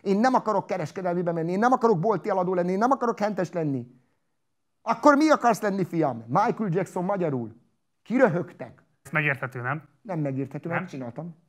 Én nem akarok kereskedelmibe menni, én nem akarok bolti aladó lenni, én nem akarok hentes lenni. Akkor mi akarsz lenni, fiam? Michael Jackson magyarul. Kiröhögtek. Ez megérthető, nem? Nem megérthető, nem? csináltam?